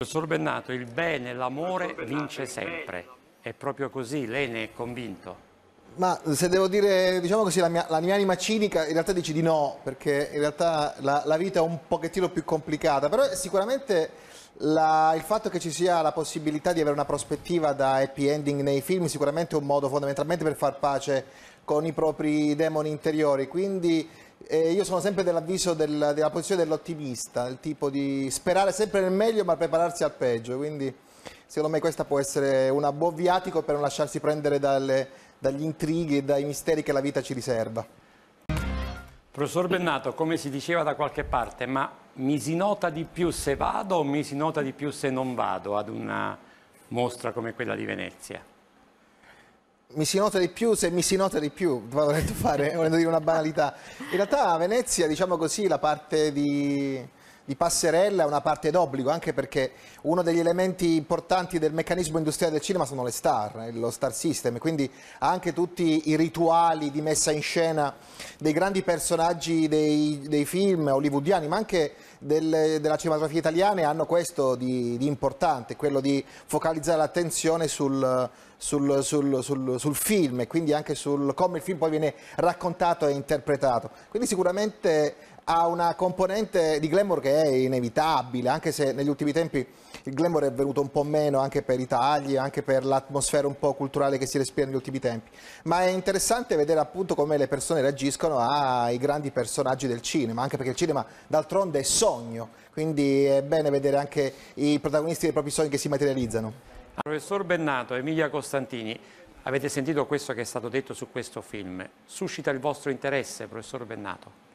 Professor Bennato, il bene, l'amore vince sempre. È proprio così, lei ne è convinto? Ma se devo dire, diciamo così, la mia, la mia anima cinica in realtà dici di no, perché in realtà la, la vita è un pochettino più complicata, però sicuramente la, il fatto che ci sia la possibilità di avere una prospettiva da happy ending nei film sicuramente è un modo fondamentalmente per far pace con i propri demoni interiori, quindi eh, io sono sempre dell'avviso del, della posizione dell'ottimista, del tipo di sperare sempre nel meglio ma prepararsi al peggio, quindi secondo me questa può essere un abboviatico per non lasciarsi prendere dalle, dagli intrighi e dai misteri che la vita ci riserva. Professor Bennato, come si diceva da qualche parte, ma mi si nota di più se vado o mi si nota di più se non vado ad una mostra come quella di Venezia? mi si nota di più se mi si nota di più, volendo, fare, volendo dire una banalità. In realtà a Venezia, diciamo così, la parte di, di passerella è una parte d'obbligo, anche perché uno degli elementi importanti del meccanismo industriale del cinema sono le star, eh, lo star system, quindi anche tutti i rituali di messa in scena dei grandi personaggi dei, dei film hollywoodiani, ma anche del, della cinematografia italiana hanno questo di, di importante, quello di focalizzare l'attenzione sul, sul, sul, sul, sul, film e quindi anche sul come il film poi viene raccontato e interpretato. Quindi sicuramente ha una componente di glamour che è inevitabile, anche se negli ultimi tempi il glamour è venuto un po' meno anche per i tagli, anche per l'atmosfera un po' culturale che si respira negli ultimi tempi. Ma è interessante vedere appunto come le persone reagiscono ai grandi personaggi del cinema, anche perché il cinema d'altronde è sogno, quindi è bene vedere anche i protagonisti dei propri sogni che si materializzano. Professor Bennato, Emilia Costantini, avete sentito questo che è stato detto su questo film. Suscita il vostro interesse, professor Bennato?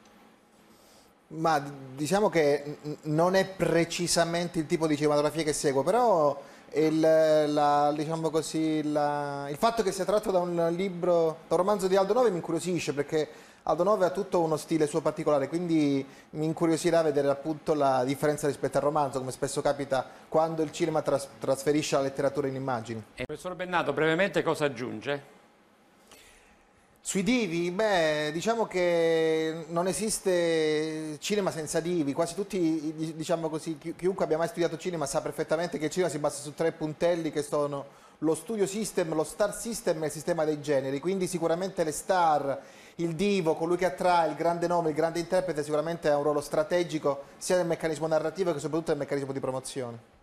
Ma diciamo che non è precisamente il tipo di cinematografia che seguo, però il, la, diciamo così, la, il, fatto che sia tratto da un libro, da un romanzo di Aldo Nove mi incuriosisce perché Aldo Nove ha tutto uno stile suo particolare, quindi mi incuriosirà vedere appunto la differenza rispetto al romanzo, come spesso capita quando il cinema tras trasferisce la letteratura in immagini. Eh, professor Bennato, brevemente cosa aggiunge? Sui divi, beh, diciamo che non esiste cinema senza divi, quasi tutti, diciamo così, chiunque abbia mai studiato cinema sa perfettamente che il cinema si basa su tre puntelli che sono lo studio system, lo star system e il sistema dei generi, quindi sicuramente le star, il divo, colui che attrae, il grande nome, il grande interprete sicuramente ha un ruolo strategico sia nel meccanismo narrativo che soprattutto nel meccanismo di promozione.